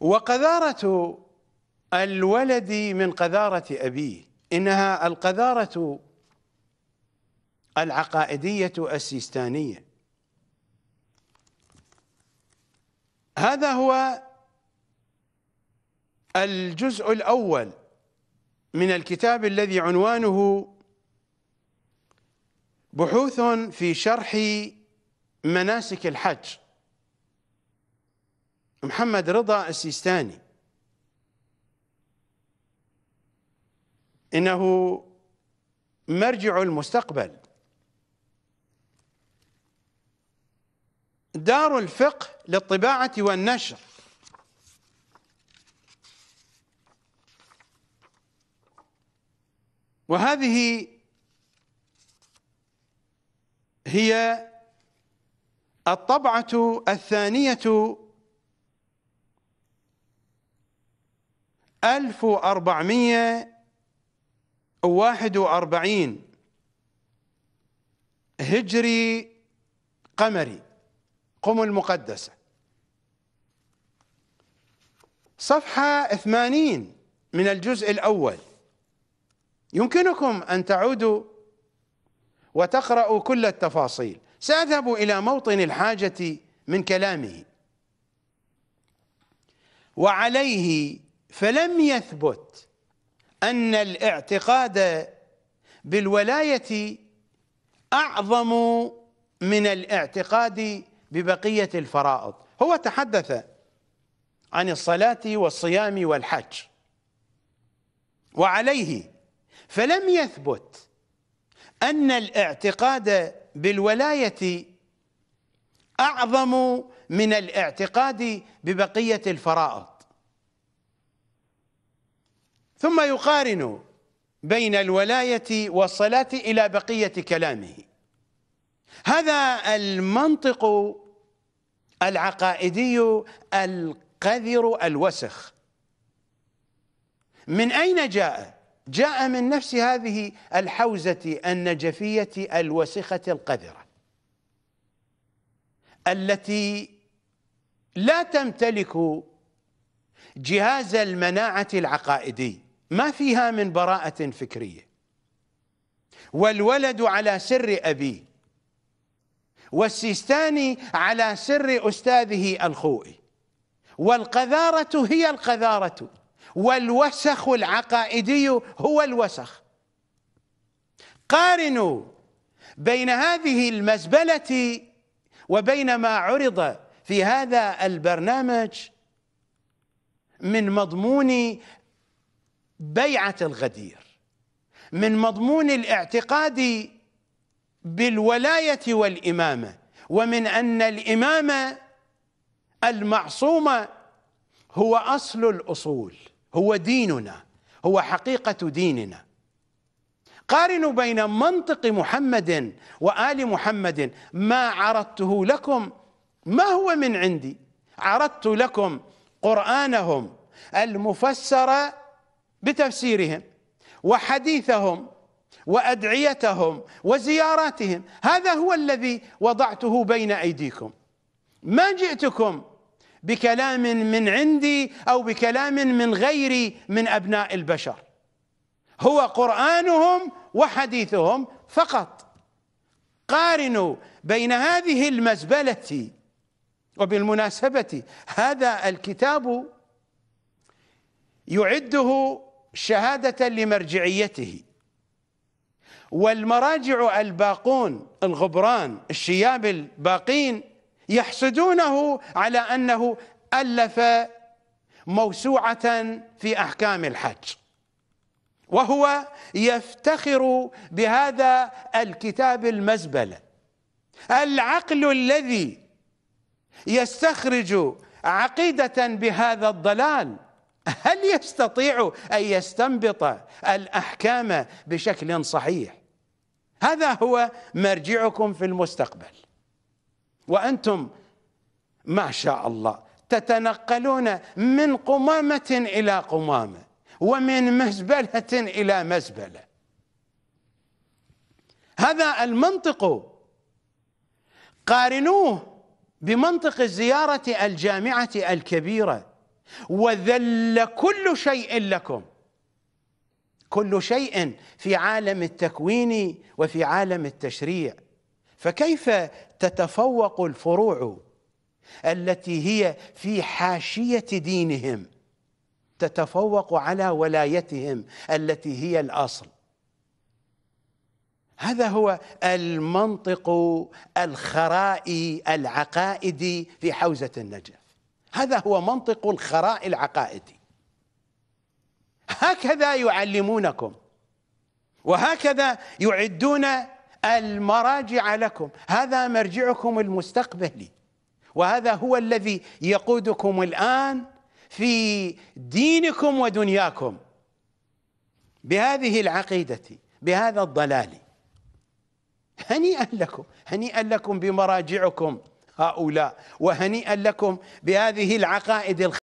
وقذارة الولد من قذارة أبيه إنها القذارة العقائدية السيستانية هذا هو الجزء الأول من الكتاب الذي عنوانه بحوث في شرح مناسك الحج محمد رضا السيستاني انه مرجع المستقبل دار الفقه للطباعه والنشر وهذه هي الطبعه الثانيه 1441 هجري قمري قم المقدسة صفحة 80 من الجزء الأول يمكنكم أن تعودوا وتقرأوا كل التفاصيل سأذهب إلى موطن الحاجة من كلامه وعليه فلم يثبت أن الاعتقاد بالولاية أعظم من الاعتقاد ببقية الفرائض هو تحدث عن الصلاة والصيام والحج وعليه فلم يثبت أن الاعتقاد بالولاية أعظم من الاعتقاد ببقية الفرائض ثم يقارن بين الولاية والصلاة إلى بقية كلامه هذا المنطق العقائدي القذر الوسخ من أين جاء؟ جاء من نفس هذه الحوزة النجفية الوسخة القذرة التي لا تمتلك جهاز المناعة العقائدي ما فيها من براءة فكرية والولد على سر أبيه والسيستاني على سر أستاذه الخوئي والقذارة هي القذارة والوسخ العقائدي هو الوسخ قارنوا بين هذه المزبلة وبين ما عرض في هذا البرنامج من مضمون بيعة الغدير من مضمون الاعتقاد بالولاية والإمامة ومن أن الإمامة المعصومة هو أصل الأصول هو ديننا هو حقيقة ديننا قارنوا بين منطق محمد وآل محمد ما عرضته لكم ما هو من عندي عرضت لكم قرآنهم المفسر بتفسيرهم وحديثهم وادعيتهم وزياراتهم هذا هو الذي وضعته بين ايديكم ما جئتكم بكلام من عندي او بكلام من غيري من ابناء البشر هو قرانهم وحديثهم فقط قارنوا بين هذه المزبله وبالمناسبه هذا الكتاب يعده شهادة لمرجعيته والمراجع الباقون الغبران الشياب الباقين يحسدونه على أنه ألف موسوعة في أحكام الحج وهو يفتخر بهذا الكتاب المزبلة العقل الذي يستخرج عقيدة بهذا الضلال هل يستطيع ان يستنبط الاحكام بشكل صحيح هذا هو مرجعكم في المستقبل وانتم ما شاء الله تتنقلون من قمامه الى قمامه ومن مزبله الى مزبله هذا المنطق قارنوه بمنطق الزياره الجامعه الكبيره وذل كل شيء لكم كل شيء في عالم التكوين وفي عالم التشريع فكيف تتفوق الفروع التي هي في حاشيه دينهم تتفوق على ولايتهم التي هي الاصل هذا هو المنطق الخرائي العقائدي في حوزه النجف هذا هو منطق الخراء العقائدي هكذا يعلمونكم وهكذا يعدون المراجع لكم هذا مرجعكم المستقبلي وهذا هو الذي يقودكم الآن في دينكم ودنياكم بهذه العقيدة بهذا الضلال هنيئا لكم هنيئا لكم بمراجعكم هؤلاء وهنيئا لكم بهذه العقائد الخ...